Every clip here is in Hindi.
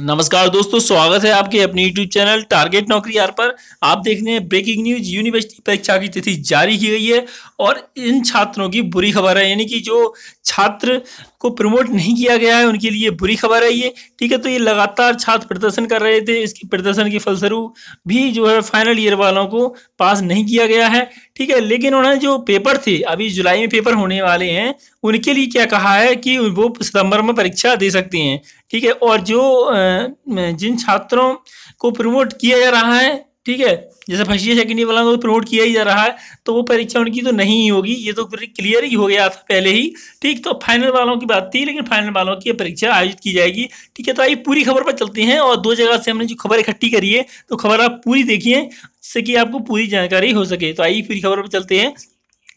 नमस्कार दोस्तों स्वागत है आपके अपने यूट्यूब चैनल टारगेट नौकरी यार पर आप देख रहे हैं ब्रेकिंग न्यूज यूनिवर्सिटी परीक्षा की तिथि जारी की गई है और इन छात्रों की बुरी खबर है यानी कि जो छात्र को प्रमोट नहीं किया गया है उनके लिए बुरी खबर है ये ठीक है तो ये लगातार छात्र प्रदर्शन कर रहे थे इसकी प्रदर्शन के फलस्वरूप भी जो है फाइनल ईयर वालों को पास नहीं किया गया है ठीक है लेकिन उन्होंने जो पेपर थे अभी जुलाई में पेपर होने वाले हैं उनके लिए क्या कहा है कि वो सितंबर में परीक्षा दे सकते हैं ठीक है और जो जिन छात्रों को प्रमोट किया जा रहा है ठीक है जैसे फर्स्ट ईयर सेकेंड ईयर वाला तो प्रमोट किया ही जा रहा है तो वो परीक्षा उनकी तो नहीं होगी ये तो क्लियर ही हो गया था पहले ही ठीक तो फाइनल वालों की बात थी लेकिन फाइनल वालों की परीक्षा आयोजित की जाएगी ठीक है तो आइए पूरी खबर पर चलते हैं और दो जगह से हमने जो खबर इकट्ठी करी है तो खबर आप पूरी देखिए जिससे कि आपको पूरी जानकारी हो सके तो आइए पूरी खबर पर चलते हैं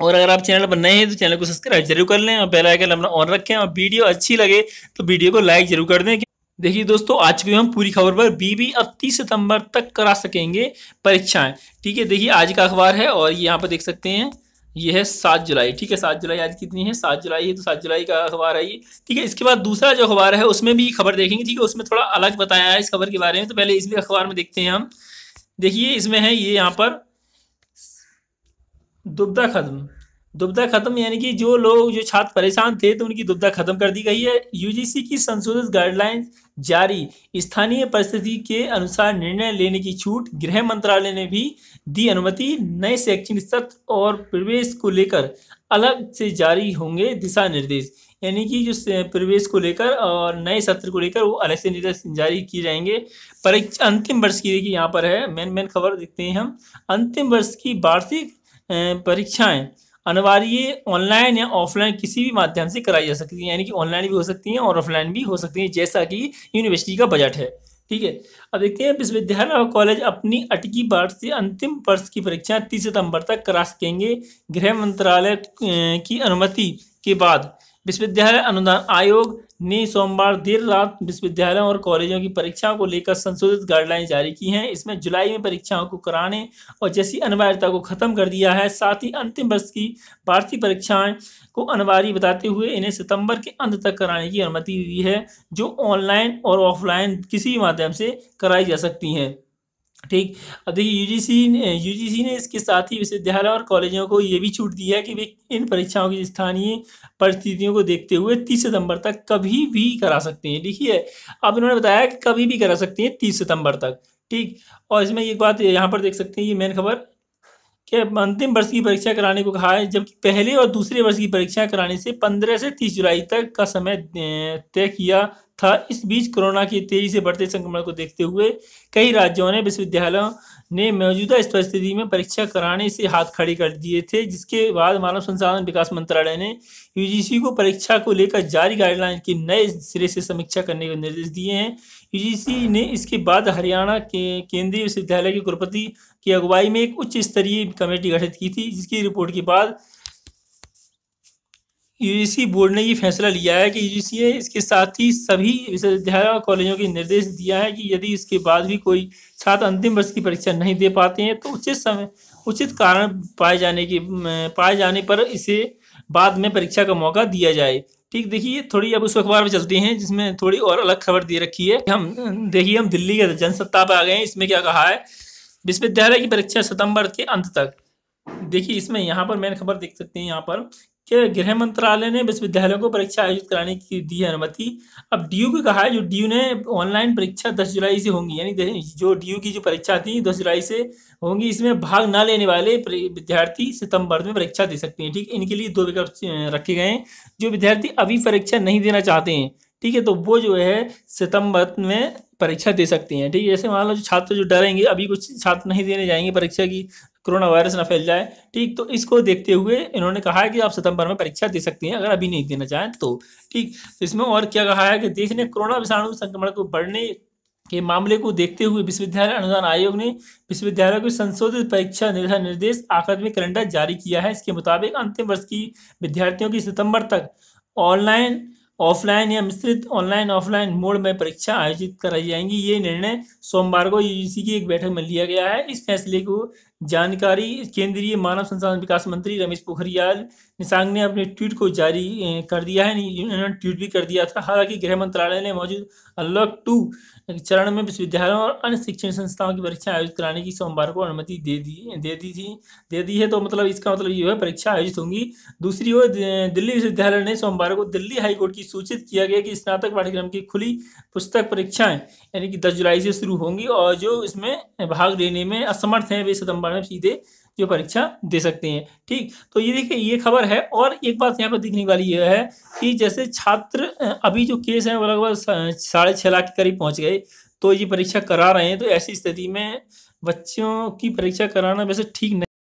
और अगर आप चैनल पर नए हैं तो चैनल को सब्सक्राइब जरूर कर लें और बेल आइकन अपना ऑन रखें और वीडियो अच्छी लगे तो वीडियो को लाइक जरूर कर दें देखिए दोस्तों आज की हम पूरी खबर पर बीबी अब तीस सितंबर तक करा सकेंगे परीक्षाएं ठीक है देखिए आज का अखबार है और यहाँ पर देख सकते हैं ये है सात जुलाई ठीक है सात जुलाई आज कितनी है सात जुलाई है तो सात जुलाई का अखबार है ये ठीक है इसके बाद दूसरा जो अखबार है उसमें भी खबर देखेंगे ठीक है उसमें थोड़ा अलग बताया है इस खबर के बारे में तो पहले इस भी अखबार में देखते हैं हम देखिए इसमें है ये यहाँ पर दुबदा खत्म दुबदा खत्म यानी कि जो लोग जो छात्र परेशान थे तो उनकी दुबदा खत्म कर दी गई है यूजीसी की संशोधित गाइडलाइन जारी स्थानीय परिस्थिति के अनुसार निर्णय लेने की छूट गृह मंत्रालय ने भी दी अनुमति नए शैक्षणिक सत्र और प्रवेश को लेकर अलग से जारी होंगे दिशा निर्देश यानी कि जो प्रवेश को लेकर और नए सत्र को लेकर वो अलग से निर्देश जारी किए जाएंगे परीक्षा अंतिम वर्ष की देखिए यहाँ पर है मेन मेन खबर देखते हैं हम अंतिम वर्ष की वार्षिक परीक्षाएं अनिवार्य ऑनलाइन या ऑफलाइन किसी भी माध्यम से कराई जा सकती है यानी कि ऑनलाइन भी हो सकती है और ऑफलाइन भी हो सकती है जैसा कि यूनिवर्सिटी का बजट है ठीक है अब देखते हैं विश्वविद्यालय और कॉलेज अपनी अटकी वर्ष से अंतिम वर्ष की परीक्षा तीस सितंबर तक करा सकेंगे गृह मंत्रालय की अनुमति के बाद विश्वविद्यालय अनुदान आयोग ने सोमवार देर रात विश्वविद्यालयों और कॉलेजों की परीक्षाओं को लेकर संशोधित गाइडलाइन जारी की हैं इसमें जुलाई में परीक्षाओं को कराने और जैसी अनिवार्यता को खत्म कर दिया है साथ ही अंतिम वर्ष की भारतीय परीक्षाएं को अनिवार्य बताते हुए इन्हें सितंबर के अंत तक कराने की अनुमति दी है जो ऑनलाइन और ऑफलाइन किसी माध्यम से कराई जा सकती हैं ठीक अब देखिए यूजीसी ने यूजीसी ने इसके साथ ही विश्वविद्यालय और कॉलेजों को ये भी छूट दी है कि वे इन परीक्षाओं की स्थानीय परिस्थितियों को देखते हुए तीस सितंबर तक कभी भी करा सकते हैं देखिए अब इन्होंने बताया कि कभी भी करा सकते हैं तीस सितंबर तक ठीक और इसमें एक बात यहाँ पर देख सकते हैं ये मेन खबर कि अंतिम वर्ष की परीक्षा कराने को कहा है जबकि पहले और दूसरे वर्ष की परीक्षा कराने से पंद्रह से तीस जुलाई तक का समय तय किया था इस बीच कोरोना के तेजी से बढ़ते संक्रमण को देखते हुए कई राज्यों ने विश्वविद्यालयों ने मौजूदा परिस्थिति में परीक्षा कराने से हाथ खड़े कर दिए थे जिसके बाद मानव संसाधन विकास मंत्रालय ने यूजीसी को परीक्षा को लेकर जारी गाइडलाइन की नए सिरे से समीक्षा करने के निर्देश दिए हैं यूजीसी ने इसके बाद हरियाणा के केंद्रीय विश्वविद्यालय के कुलपति की अगुवाई में एक उच्च स्तरीय कमेटी गठित की थी जिसकी रिपोर्ट के बाद यूजीसी बोर्ड ने ये फैसला लिया है कि यू इसके साथ ही सभी विश्वविद्यालय और कॉलेजों के निर्देश दिया है कि यदि इसके बाद भी कोई छात्र अंतिम वर्ष की परीक्षा नहीं दे पाते हैं तो उचित समय उचित कारण पाए जाने के पाए जाने पर इसे बाद में परीक्षा का मौका दिया जाए ठीक देखिए थोड़ी अब उस अखबार में चलते हैं जिसमें थोड़ी और अलग खबर दे रखी है हम देखिए हम दिल्ली के जनसत्ता पर आ गए हैं इसमें क्या कहा है विश्वविद्यालय की परीक्षा सितंबर के अंत तक देखिए इसमें यहाँ पर मेन खबर देख सकते हैं यहाँ पर कि गृह मंत्रालय ने विश्वविद्यालयों को परीक्षा आयोजित कराने की दी है अनुमति अब डीयू को कहा है जो डीयू ने ऑनलाइन परीक्षा 10 जुलाई से होंगी यानी जो डीयू की जो परीक्षा थी 10 जुलाई से होंगी इसमें भाग ना लेने वाले विद्यार्थी सितंबर में परीक्षा दे सकते हैं ठीक इनके लिए दो विकल्प रखे गए हैं जो विद्यार्थी अभी परीक्षा नहीं देना चाहते हैं ठीक है तो वो जो है सितंबर में परीक्षा दे सकती हैं ठीक है जैसे मान लो जो छात्र जो डरेंगे अभी कुछ छात्र नहीं देने जाएंगे परीक्षा की कोरोना वायरस ना फैल जाए ठीक तो इसको देखते हुए इन्होंने कहा है कि आप सितंबर में परीक्षा दे सकती हैं अगर अभी नहीं देना चाहें तो ठीक तो इसमें और क्या कहा है कि देश ने कोरोना विषाणु संक्रमण को बढ़ने के मामले को देखते हुए विश्वविद्यालय अनुदान आयोग ने विश्वविद्यालय को संशोधित परीक्षा निर्देश निर्देश अकादमिक कैलेंडर जारी किया है इसके मुताबिक अंतिम वर्ष की विद्यार्थियों की सितंबर तक ऑनलाइन ऑफलाइन या मिश्रित ऑनलाइन ऑफलाइन मोड में परीक्षा आयोजित कराई जाएंगी ये निर्णय सोमवार को यूजीसी की एक बैठक में लिया गया है इस फैसले को जानकारी केंद्रीय मानव संसाधन विकास मंत्री रमेश पोखरियाल निशांग ने अपने ट्वीट को जारी कर दिया है उन्होंने ट्वीट भी कर दिया था हालांकि गृह मंत्रालय ने मौजूद अनलॉक टू चरण में विश्वविद्यालयों और अन्य शिक्षण संस्थाओं की परीक्षा आयोजित कराने की सोमवार को अनुमति दे दी दे दी थी दे दी है तो मतलब इसका मतलब ये है परीक्षा आयोजित होंगी दूसरी ओर दिल्ली विश्वविद्यालय ने सोमवार को दिल्ली हाईकोर्ट की सूचित किया गया कि स्नातक पाठ्यक्रम की खुली पुस्तक परीक्षाएं यानी कि दस जुलाई से शुरू होंगी और जो इसमें भाग लेने में असमर्थ हैं वे सितंबर बारे में सीधे जो परीक्षा दे सकते हैं ठीक तो ये देखिए ये खबर है और एक बात यहाँ पर दिखने वाली यह है कि जैसे छात्र अभी जो केस है वो लगभग साढ़े छः लाख के करीब पहुँच गए तो ये परीक्षा करा रहे हैं तो ऐसी स्थिति में बच्चों की परीक्षा कराना वैसे ठीक नहीं